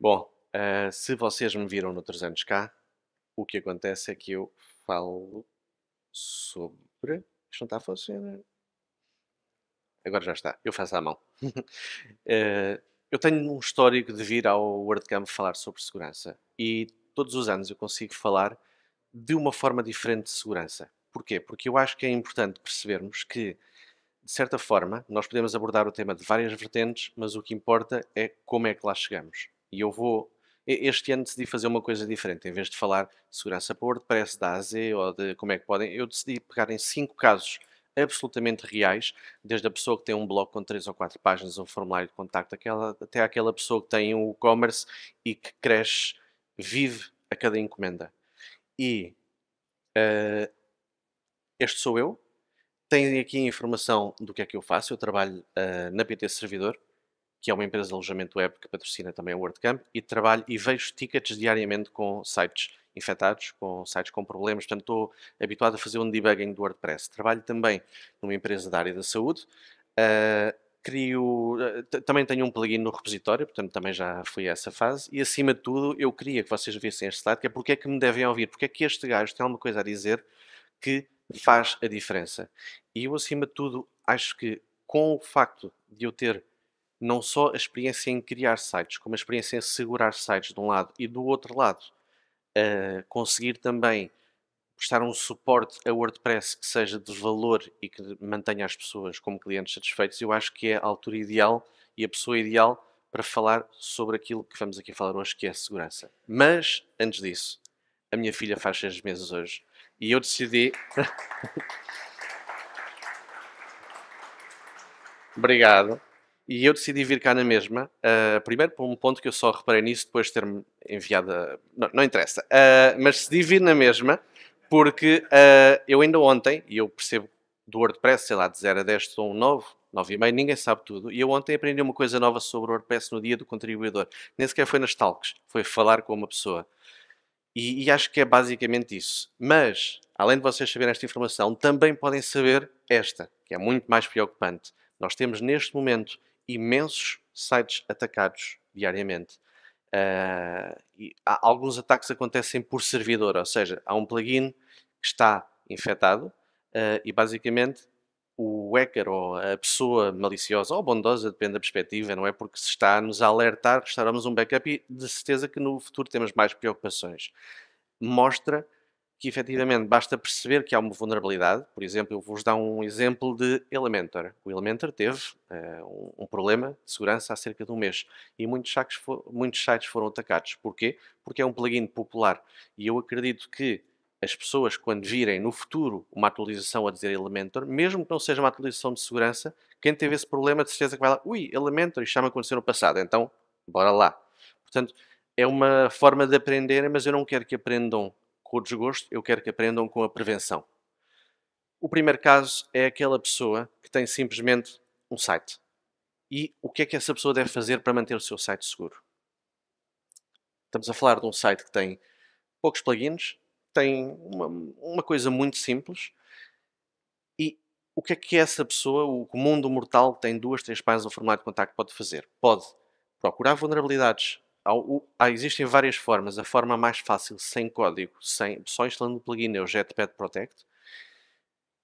Bom, uh, se vocês me viram noutros anos cá, o que acontece é que eu falo sobre. Isto não está a funcionar agora já está, eu faço à mão. Eh, eu tenho um histórico de vir ao WordCamp falar sobre segurança e todos os anos eu consigo falar de uma forma diferente de segurança. Porquê? Porque eu acho que é importante percebermos que, de certa forma, nós podemos abordar o tema de várias vertentes, mas o que importa é como é que lá chegamos. E eu vou este ano decidi fazer uma coisa diferente. Em vez de falar segurança para WordPress, da AZ ou de como é que podem, eu decidi pegar em cinco casos absolutamente reais, desde a pessoa que tem um blog com três ou quatro páginas, um formulário de contacto, aquela, até aquela pessoa que tem um e-commerce e que cresce, vive a cada encomenda. E uh, este sou eu. Tem aqui a informação do que é que eu faço. Eu trabalho uh, na PT Servidor, que é uma empresa de alojamento web que patrocina também o WordCamp, e trabalho e vejo tickets diariamente com sites infectados, com sites com problemas. Portanto, estou habituado a fazer um debugging do WordPress. Trabalho também numa empresa da área da saúde. Uh, crio, ah, também tenho um plugin no repositório, portanto também já fui a essa fase, e acima de tudo eu queria que vocês vissem este slide, que é porque é que me devem ouvir, porque é que este gajo tem alguma coisa a dizer que faz a diferença. E eu acima de tudo acho que com o facto de eu ter não só a experiência em criar sites, como a experiência em segurar sites de um lado e do outro lado, uh, conseguir também prestar um suporte a WordPress que seja de valor e que mantenha as pessoas como clientes satisfeitos, eu acho que é a altura ideal e a pessoa ideal para falar sobre aquilo que vamos aqui falar hoje, que é a segurança. Mas, antes disso, a minha filha faz seis meses hoje e eu decidi. Obrigado. E eu decidi vir cá na mesma, uh, primeiro por um ponto que eu só reparei nisso depois de ter-me enviado. A... Não, não, interessa. Uh, mas decidi vir na mesma porque uh, eu ainda ontem, e eu percebo do WordPress, sei lá, de 0 a 10 estou um novo 9 e meio, ninguém sabe tudo. E eu ontem aprendi uma coisa nova sobre o WordPress no dia do contribuidor. Nem sequer foi nas talks, foi falar com uma pessoa. E, e acho que é basicamente isso. Mas, além de vocês saberem esta informação, também podem saber esta, que é muito mais preocupante. Nós temos neste momento imensos sites atacados diariamente. Uh, e alguns ataques acontecem por servidor, ou seja, há um plugin que está infectado uh, e basicamente o hacker ou a pessoa maliciosa ou bondosa, depende da perspectiva, não é? Porque se está a nos alertar, restauramos um backup e de certeza que no futuro temos mais preocupações. Mostra que efetivamente basta perceber que há uma vulnerabilidade. Por exemplo, eu vos dar um exemplo de Elementor. O Elementor teve uh, um, problema de segurança há cerca de um mês e muitos sites, for, muitos sites foram atacados. Porquê? Porque é um plugin popular e eu acredito que as pessoas, quando virem no futuro uma atualização a dizer Elementor, mesmo que não seja uma atualização de segurança, quem teve esse problema de certeza que vai lá, ui, Elementor, isto já me aconteceu no passado, então bora lá. Portanto, é uma forma de aprenderem, mas eu não quero que aprendam com o desgosto, eu quero que aprendam com a prevenção. O primeiro caso é aquela pessoa que tem simplesmente um site. E o que é que essa pessoa deve fazer para manter o seu site seguro? Estamos a falar de um site que tem poucos plugins, tem uma, uma coisa muito simples. E o que é que essa pessoa, o mundo mortal, tem duas, três páginas no formulário de contacto, pode fazer? Pode procurar vulnerabilidades há, existem várias formas. A forma mais fácil, sem código, sem, só instalando o plugin, é o Jetpack Protect.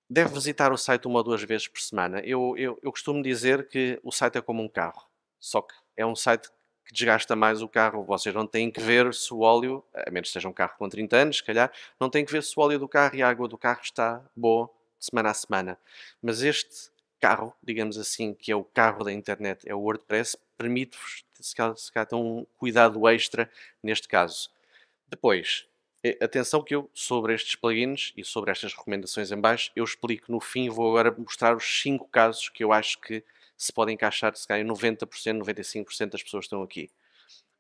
Deve visitar o site uma ou duas vezes por semana. Eu, eu, eu costumo dizer que o site é como um carro, só que é um site que desgasta mais o carro. Vocês não têm que ver se o óleo, a menos que seja um carro com 30 anos, se calhar, não têm que ver se o óleo do carro e a água do carro está boa de semana a semana. Mas este carro, digamos assim, que é o carro da internet, é o WordPress, permite-vos se calhar, se calhar um cuidado extra neste caso. Depois, eh, atenção que eu, sobre estes plugins e sobre estas recomendações em baixo, eu explico no fim, vou agora mostrar os 5 casos que eu acho que se podem encaixar, se calhar 90%, 95% das pessoas que estão aqui.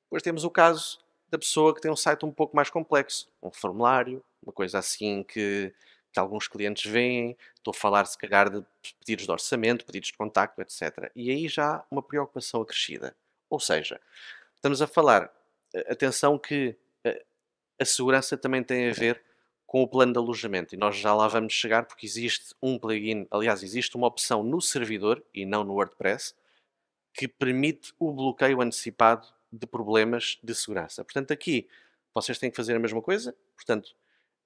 Depois temos o caso da pessoa que tem um site um pouco mais complexo, um formulário, uma coisa assim que, que alguns clientes veem, estou a falar se calhar de pedidos de orçamento, pedidos de contacto, etc. E aí já uma preocupação acrescida. Ou seja, estamos a falar, eh, atenção que eh, a segurança também tem a ver com o plano de alojamento e nós já lá vamos chegar porque existe um plugin, aliás, existe uma opção no servidor e não no WordPress que permite o bloqueio antecipado de problemas de segurança. Portanto, aqui vocês têm que fazer a mesma coisa, portanto,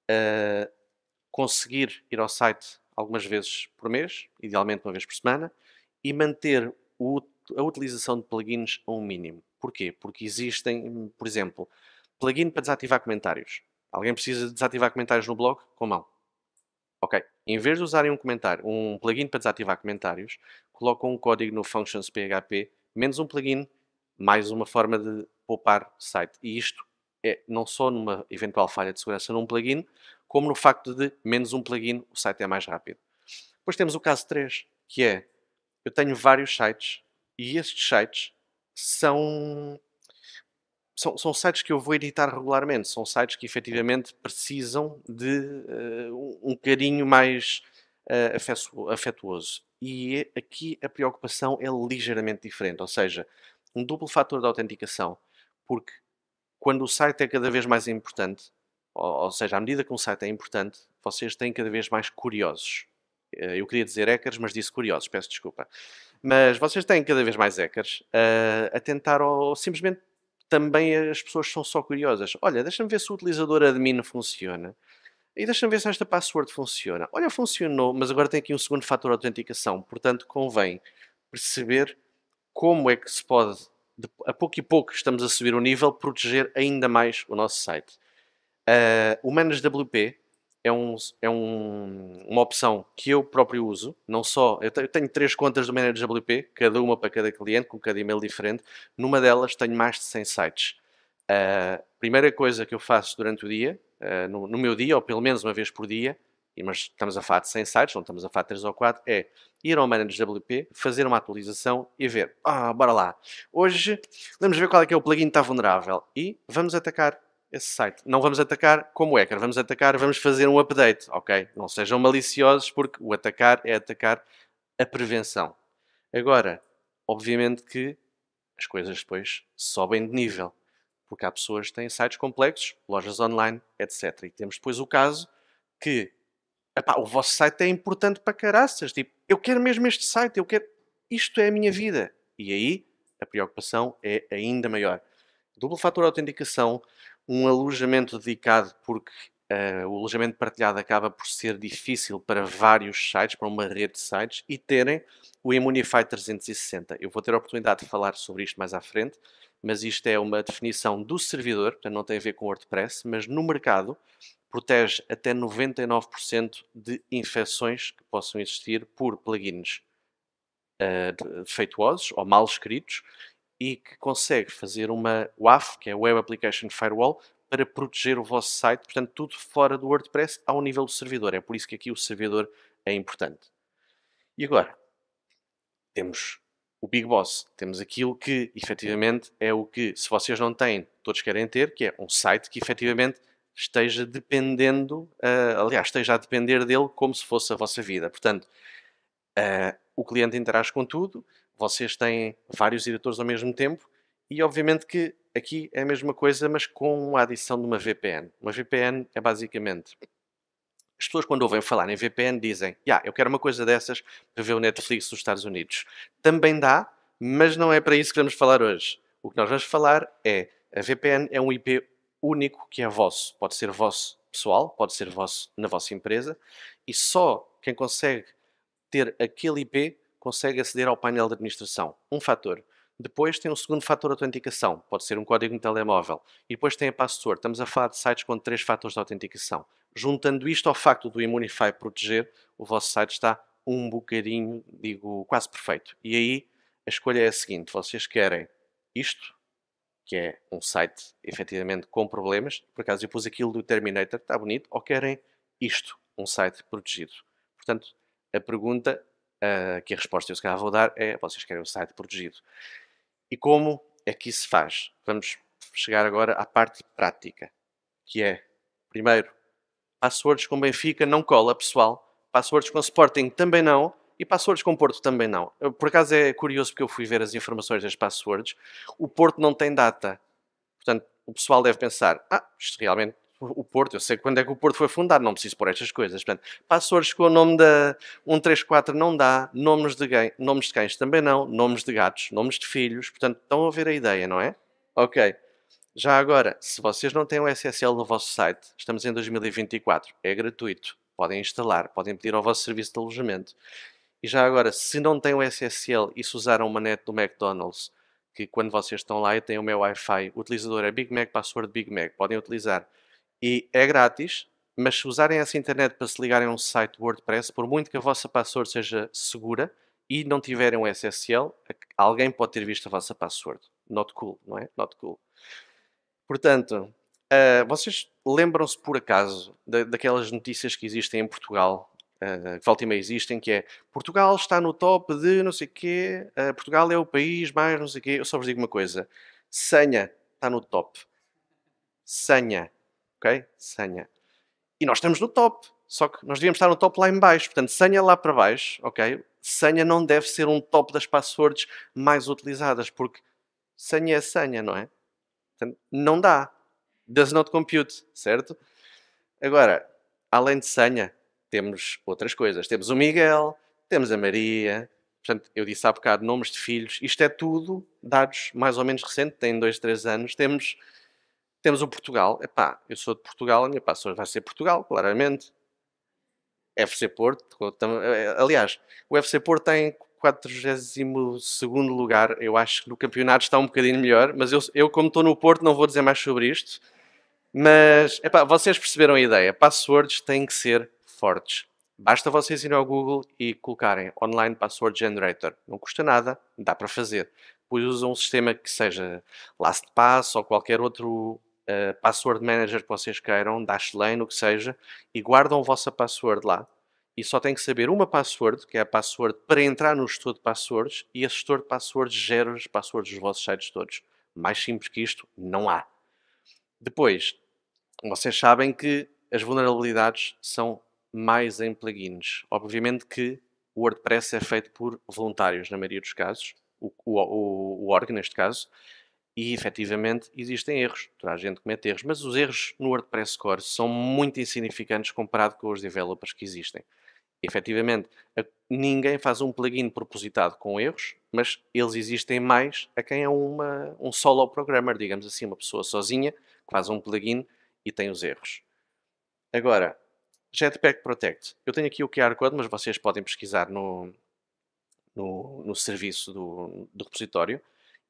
uh, conseguir ir ao site algumas vezes por mês, idealmente uma vez por semana, e manter o a utilização de plugins a um mínimo. Porquê? Porque existem, por exemplo, plugin para desativar comentários. Alguém precisa desativar comentários no blog? Com mal. mão. Ok. Em vez de usarem um comentário, um plugin para desativar comentários, colocam um código no functions.php. menos um plugin, mais uma forma de poupar site. E isto é não só numa eventual falha de segurança num plugin, como no facto de menos um plugin, o site é mais rápido. Depois temos o caso 3, que é eu tenho vários sites e estes sites são, são, são sites que eu vou editar regularmente, são sites que efetivamente precisam de uh, um carinho mais uh, afetuoso. E aqui a preocupação é ligeiramente diferente, ou seja, um duplo fator de autenticação, porque quando o site é cada vez mais importante, ou, ou seja, à medida que um site é importante, vocês têm cada vez mais curiosos. Eh, eu queria dizer hackers, mas disse curiosos, peço desculpa. Mas vocês têm cada vez mais hackers uh, a tentar ou simplesmente também as pessoas são só curiosas. Olha, deixa-me ver se o utilizador admin funciona. E deixa-me ver se esta password funciona. Olha, funcionou, mas agora tem aqui um segundo fator de autenticação. Portanto, convém perceber como é que se pode, a pouco e pouco estamos a subir o nível, proteger ainda mais o nosso site. Uh, ah, Humanos WP é, um, é um, uma opção que eu próprio uso. Não só, eu, eu tenho três contas do WP, cada uma para cada cliente, com cada e-mail diferente. Numa delas tenho mais de 100 sites. A uh, primeira coisa que eu faço durante o dia, uh, no, no, meu dia, ou pelo menos uma vez por dia, mas estamos a falar de 100 sites, não estamos a falar de 3 ou 4, é ir ao WP, fazer uma atualização e ver, ah, bora lá, hoje vamos ver qual é que é o plugin que está vulnerável e vamos atacar esse site. Não vamos atacar como hacker, vamos atacar, vamos fazer um update, ok? Não sejam maliciosos porque o atacar é atacar a prevenção. Agora, obviamente que as coisas depois sobem de nível, porque há pessoas que têm sites complexos, lojas online, etc. E temos depois o caso que epá, o vosso site é importante para caraças, tipo, eu quero mesmo este site, eu quero, isto é a minha vida. E aí a preocupação é ainda maior. Duplo fator de autenticação, um alojamento dedicado, porque uh, o alojamento partilhado acaba por ser difícil para vários sites, para uma rede de sites, e terem o Immunify 360. Eu vou ter a oportunidade de falar sobre isto mais à frente, mas isto é uma definição do servidor, portanto não tem a ver com WordPress, mas no mercado protege até 99% de infecções que possam existir por plugins uh, eh, defeituosos ou mal escritos e que consegue fazer uma WAF, que é Web Application Firewall, para proteger o vosso site, portanto, tudo fora do WordPress ao nível do servidor. É por isso que aqui o servidor é importante. E agora, temos o Big Boss, temos aquilo que efetivamente é o que, se vocês não têm, todos querem ter, que é um site que efetivamente esteja dependendo, uh, aliás, esteja a depender dele como se fosse a vossa vida. Portanto, uh, o cliente interage com tudo, vocês têm vários editores ao mesmo tempo e obviamente que aqui é a mesma coisa, mas com a adição de uma VPN. Uma VPN é basicamente. As pessoas, quando ouvem falar em VPN, dizem: yeah, eu quero uma coisa dessas para ver o Netflix nos Estados Unidos. Também dá, mas não é para isso que vamos falar hoje. O que nós vamos falar é: a VPN é um IP único que é vosso. Pode ser vosso pessoal, pode ser vosso na vossa empresa, e só quem consegue ter aquele IP consegue aceder ao painel de administração. Um fator. Depois tem um segundo fator de autenticação, pode ser um código de telemóvel. E depois tem a password. Estamos a falar de sites com três fatores de autenticação. Juntando isto ao facto do Immunify proteger, o vosso site está um bocadinho, digo, quase perfeito. E aí a escolha é a seguinte: vocês querem isto, que é um site efetivamente com problemas, por acaso eu pus aquilo do Terminator, está bonito, ou querem isto, um site protegido. Portanto, a pergunta uh, que a resposta que eu se calhar vou dar é vocês querem um site protegido. E como é que isso se faz? Vamos chegar agora à parte prática, que é, primeiro, passwords com Benfica não cola, pessoal. Passwords com Sporting também não. E passwords com Porto também não. Por acaso é curioso porque eu fui ver as informações das passwords. O Porto não tem data. Portanto, o pessoal deve pensar: ah, isto realmente o Porto, eu sei quando é que o Porto foi fundado, não preciso pôr estas coisas. Portanto, Açores com o nome da 134 não dá, nomes de, gain, nomes de cães também não, nomes de gatos, nomes de filhos, portanto, estão a ver a ideia, não é? Ok. Já agora, se vocês não têm o SSL no vosso site, estamos em 2024, é gratuito, podem instalar, podem pedir ao vosso serviço de alojamento. E já agora, se não têm o SSL e se usaram uma net do McDonald's, que quando vocês estão lá e têm o meu Wi-Fi, o utilizador é Big Mac, password Big Mac, podem utilizar e é grátis, mas se usarem essa internet para se ligarem a um site WordPress, por muito que a vossa password seja segura e não tiverem um SSL, alguém pode ter visto a vossa password. Not cool, não é? Not cool. Portanto, uh, vocês lembram-se por acaso da, daquelas notícias que existem em Portugal, uh, que volta e meia existem, que é Portugal está no top de não sei o quê, uh, Portugal é o país mais não sei o quê. Eu só vos digo uma coisa, Senha está no top. Senha ok? Senha. E nós estamos no top, só que nós devíamos estar no top lá em baixo. Portanto, senha lá para baixo, ok? Senha não deve ser um top das passwords mais utilizadas, porque senha é senha, não é? Portanto, não dá. Does not compute, certo? Agora, além de senha, temos outras coisas. Temos o Miguel, temos a Maria. Portanto, eu disse há bocado nomes de filhos. Isto é tudo dados mais ou menos recentes, tem 2, 3 anos. Temos temos o Portugal. Epá, eu sou de Portugal, a minha passagem vai ser Portugal, claramente. FC Porto. Eh, eh, aliás, o FC Porto tem 42 lugar. Eu acho que no campeonato está um bocadinho melhor, mas eu, eu como estou no Porto, não vou dizer mais sobre isto. Mas, epá, vocês perceberam a ideia. Passwords têm que ser fortes. Basta vocês irem ao Google e colocarem Online Password Generator. Não custa nada, dá para fazer. Pois usam um sistema que seja LastPass ou qualquer outro eh, password manager que vocês queiram, Dashlane, o que seja, e guardam a vossa password lá. E só tem que saber uma password, que é a password para entrar no gestor de passwords, e esse gestor de passwords gera as passwords dos vossos sites todos. Mais simples que isto, não há. Depois, vocês sabem que as vulnerabilidades são mais em plugins. Obviamente que o WordPress é feito por voluntários, na maioria dos casos, o, o, o, o órgão neste caso, e efetivamente existem erros. Toda a gente comete erros, mas os erros no WordPress Core são muito insignificantes comparado com os developers que existem. E, efetivamente, ninguém faz um plugin propositado com erros, mas eles existem mais a quem é uma, um solo programmer, digamos assim, uma pessoa sozinha que faz um plugin e tem os erros. Agora, Jetpack Protect. Eu tenho aqui o QR Code, mas vocês podem pesquisar no, no, no serviço do, do repositório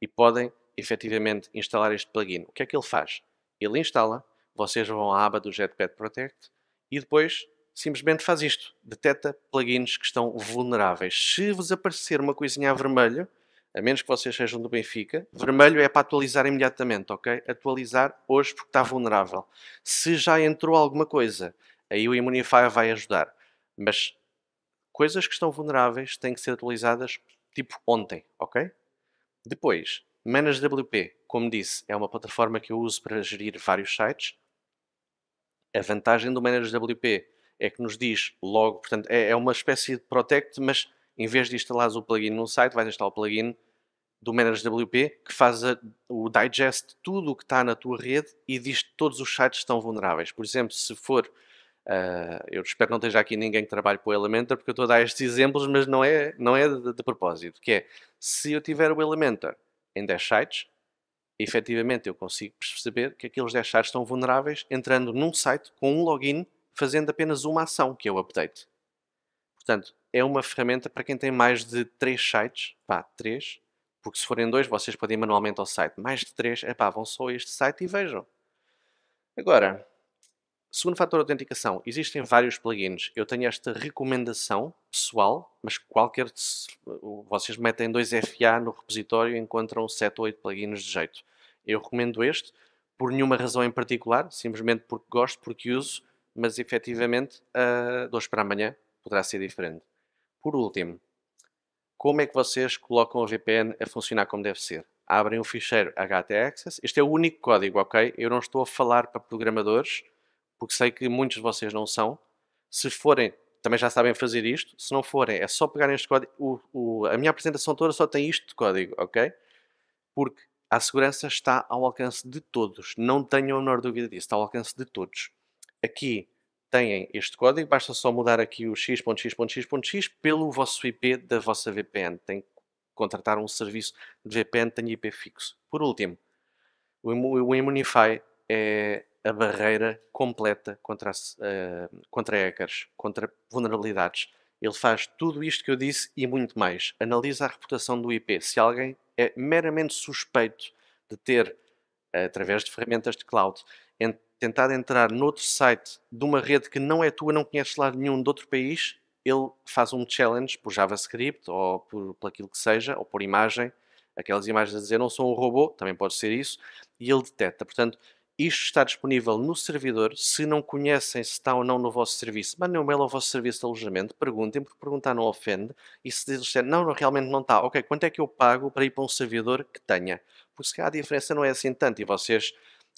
e podem efetivamente instalar este plugin, o que é que ele faz? Ele instala, vocês vão à aba do Jetpack Protect e depois simplesmente faz isto. Deteta plugins que estão vulneráveis. Se vos aparecer uma coisinha a vermelho, a menos que vocês sejam do Benfica, vermelho é para atualizar imediatamente, ok? Atualizar hoje porque está vulnerável. Se já entrou alguma coisa, aí o Immunify vai ajudar. Mas coisas que estão vulneráveis têm que ser atualizadas tipo ontem, ok? Depois, ManageWP, como disse, é uma plataforma que eu uso para gerir vários sites. A vantagem do ManageWP é que nos diz logo, portanto, é, é uma espécie de Protect, mas em vez de instalares o plugin num site, vais instalar o plugin do ManageWP que faz a, o digest de tudo o que está na tua rede e diz que todos os sites estão vulneráveis. Por exemplo, se for, uh, eu espero que não esteja aqui ninguém que trabalhe para o Elementor, porque eu estou a dar estes exemplos, mas não é, não é de, de propósito, que é, se eu tiver o Elementor em 10 sites, efetivamente eu consigo perceber que aqueles 10 sites estão vulneráveis entrando num site com um login, fazendo apenas uma ação, que é o update. Portanto, é uma ferramenta para quem tem mais de 3 sites, pá, 3, porque se forem dois vocês podem ir manualmente ao site, mais de 3, é pá, vão só a este site e vejam. Agora, Segundo fator de autenticação, existem vários plugins. Eu tenho esta recomendação pessoal, mas qualquer. Vocês metem 2FA no repositório e encontram 7 ou 8 plugins de jeito. Eu recomendo este, por nenhuma razão em particular, simplesmente porque gosto, porque uso, mas efetivamente uh, de hoje para amanhã poderá ser diferente. Por último, como é que vocês colocam a VPN a funcionar como deve ser? Abrem o ficheiro htaccess. Este é o único código, ok? Eu não estou a falar para programadores porque sei que muitos de vocês não são. Se forem, também já sabem fazer isto. Se não forem, é só pegarem este código. O, o, a minha apresentação toda só tem isto de código, ok? Porque a segurança está ao alcance de todos. Não tenham a menor dúvida disso. Está ao alcance de todos. Aqui têm este código. Basta só mudar aqui o x.x.x.x pelo vosso IP da vossa VPN. Tem que contratar um serviço de VPN que tenha IP fixo. Por último, o Immunify é a barreira completa contra, uh, contra hackers, contra vulnerabilidades. Ele faz tudo isto que eu disse e muito mais. Analisa a reputação do IP. Se alguém é meramente suspeito de ter, eh, através de ferramentas de cloud, tentado entrar noutro site de uma rede que não é tua, não conheces lá nenhum de outro país, ele faz um challenge por JavaScript ou por, por aquilo que seja, ou por imagem, aquelas imagens a dizer não sou um robô, também pode ser isso, e ele detecta. Portanto, isto está disponível no servidor. Se não conhecem se está ou não no vosso serviço, mandem um mail ao vosso serviço de alojamento, perguntem, porque perguntar não ofende. E se dizem não, não, realmente não está, ok, quanto é que eu pago para ir para um servidor que tenha? Porque se calhar a diferença não é assim tanto e vocês,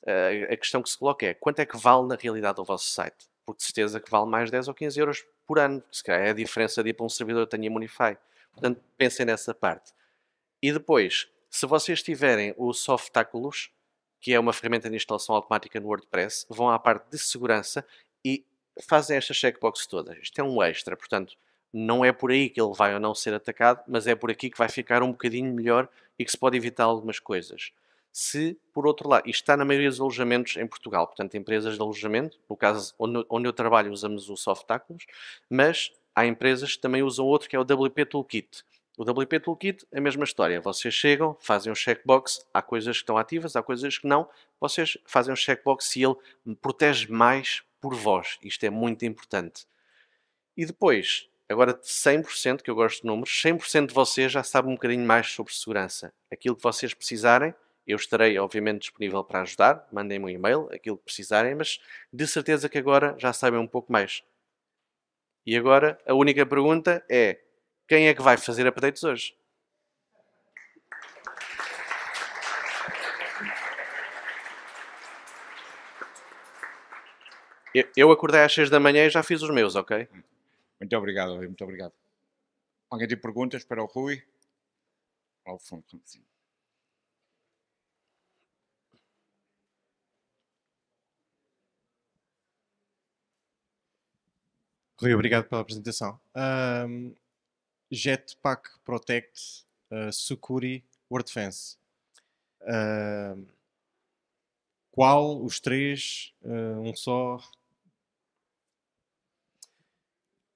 eh, a questão que se coloca é quanto é que vale na realidade o vosso site? Porque de certeza que vale mais 10 ou 15 euros por ano, se calhar é a diferença de ir para um servidor que tenha Monify. Portanto, pensem nessa parte. E depois, se vocês tiverem o softaculous que é uma ferramenta de instalação automática no WordPress, vão à parte de segurança e fazem estas checkbox todas. Isto é um extra, portanto, não é por aí que ele vai ou não ser atacado, mas é por aqui que vai ficar um bocadinho melhor e que se pode evitar algumas coisas. Se, por outro lado, isto está na maioria dos alojamentos em Portugal, portanto, empresas de alojamento, no caso onde, onde eu trabalho usamos o Softáculos, mas há empresas que também usam outro que é o WP Toolkit, o WP Toolkit, a mesma história. Vocês chegam, fazem um checkbox, há coisas que estão ativas, há coisas que não. Vocês fazem um checkbox se ele protege mais por vós. Isto é muito importante. E depois, agora 100%, que eu gosto de números, 100% de vocês já sabem um bocadinho mais sobre segurança. Aquilo que vocês precisarem, eu estarei obviamente disponível para ajudar. Mandem-me um e-mail, aquilo que precisarem, mas de certeza que agora já sabem um pouco mais. E agora a única pergunta é quem é que vai fazer updates hoje? Eu acordei às 6 da manhã e já fiz os meus, ok? Muito obrigado, Rui, muito obrigado. Alguém tem perguntas para o Rui? Ao fundo, como assim? Rui, obrigado pela apresentação. Um, Jetpack Protect, uh, Sucuri, WordFence. Uh, eh, qual os três? Uh, um só?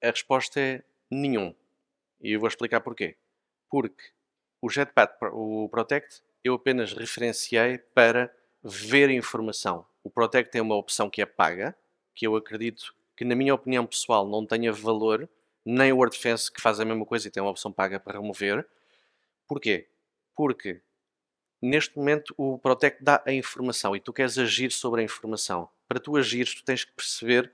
A resposta é nenhum. E eu vou explicar porquê. Porque o Jetpack o Protect eu apenas referenciei para ver a informação. O Protect tem uma opção que é paga, que eu acredito que, na minha opinião pessoal, não tenha valor nem o WordFence que faz a mesma coisa e tem uma opção paga para remover. Porquê? Porque neste momento o Protect dá a informação e tu queres agir sobre a informação. Para tu agires, tu tens que perceber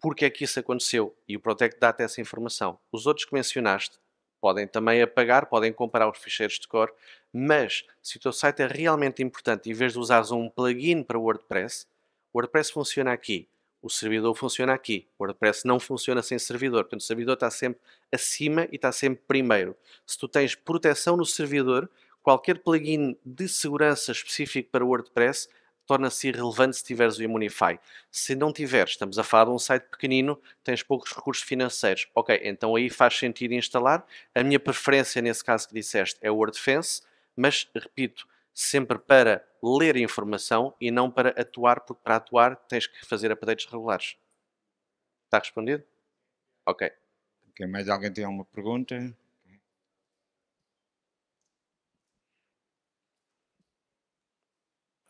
porque é que isso aconteceu e o Protect dá-te essa informação. Os outros que mencionaste podem também apagar, podem comparar os ficheiros de cor, mas se o teu site é realmente importante, em vez de usares um plugin para WordPress, o WordPress funciona aqui o servidor funciona aqui. O WordPress não funciona sem servidor. Portanto, o servidor está sempre acima e está sempre primeiro. Se tu tens proteção no servidor, qualquer plugin de segurança específico para o WordPress torna-se irrelevante se tiveres o Immunify. Se não tiveres, estamos a falar de um site pequenino, tens poucos recursos financeiros. Ok, então aí faz sentido instalar. A minha preferência, nesse caso que disseste, é o WordFence, mas, repito, sempre para ler informação e não para atuar, porque para atuar tens que fazer updates regulares. Está respondido? Ok. Quem mais alguém tem alguma pergunta?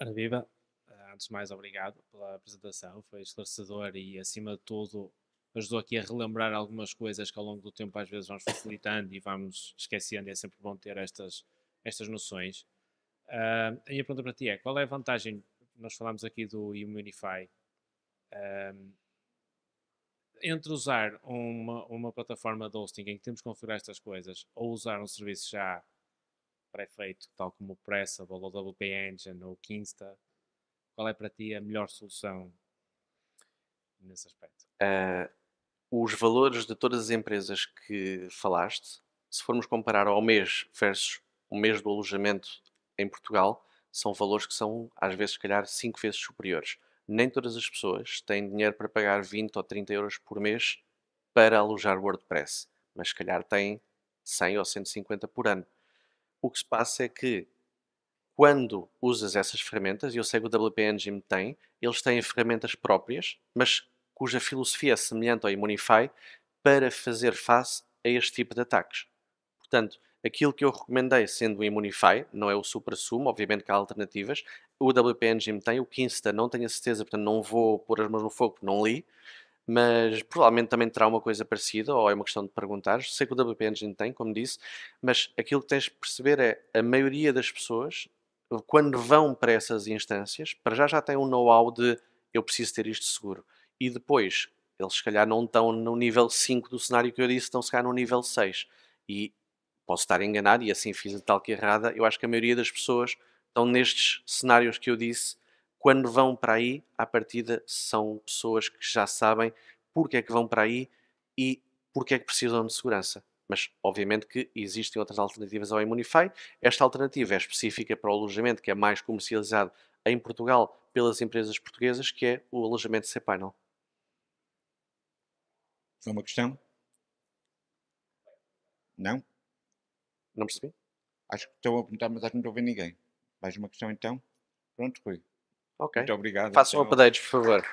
Ora viva, ah, antes de mais obrigado pela apresentação, foi esclarecedor e acima de tudo ajudou aqui a relembrar algumas coisas que ao longo do tempo às vezes vamos facilitando e vamos esquecendo, é sempre bom ter estas, estas noções. Uh, a minha pergunta para ti é, qual é a vantagem, nós falámos aqui do Immunify, um, entre usar uma, uma plataforma de hosting em que temos que configurar estas coisas ou usar um serviço já pré-feito, tal como o Pressable ou o WP Engine ou o Kinsta, qual é para ti a melhor solução nesse aspecto? Uh, os valores de todas as empresas que falaste, se formos comparar ao mês versus o mês do alojamento em Portugal são valores que são, às vezes, se calhar, 5 vezes superiores. Nem todas as pessoas têm dinheiro para pagar 20 ou 30 euros por mês para alojar WordPress, mas se calhar têm 100 ou 150 por ano. O que se passa é que quando usas essas ferramentas, e eu sei que o WP Engine tem, eles têm ferramentas próprias, mas cuja filosofia é semelhante ao Immunify para fazer face a este tipo de ataques. Portanto, Aquilo que eu recomendei sendo o Immunify, não é o super sumo obviamente que há alternativas. O WP Engine tem, o Kinsta não tenho a certeza, portanto não vou pôr as mãos no fogo, não li. Mas provavelmente também terá uma coisa parecida, ou é uma questão de perguntar. Sei que o WP Engine tem, como disse, mas aquilo que tens de perceber é a maioria das pessoas, quando vão para essas instâncias, para já já tem um know-how de eu preciso ter isto seguro. E depois, eles se calhar não estão no nível 5 do cenário que eu disse, estão se calhar no nível 6. E Posso estar enganado e assim fiz a tal que errada. Eu acho que a maioria das pessoas estão nestes cenários que eu disse. Quando vão para aí, à partida são pessoas que já sabem porque é que vão para aí e porque é que precisam de segurança. Mas, obviamente, que existem outras alternativas ao Immunify. Esta alternativa é específica para o alojamento que é mais comercializado em Portugal pelas empresas portuguesas, que é o alojamento cPanel. Foi uma questão? Não? Não percebi? Acho que estou a perguntar, mas acho que não estou a ver ninguém. Mais uma questão então? Pronto, Rui. Ok. Muito obrigado. Faça um então. update, por favor.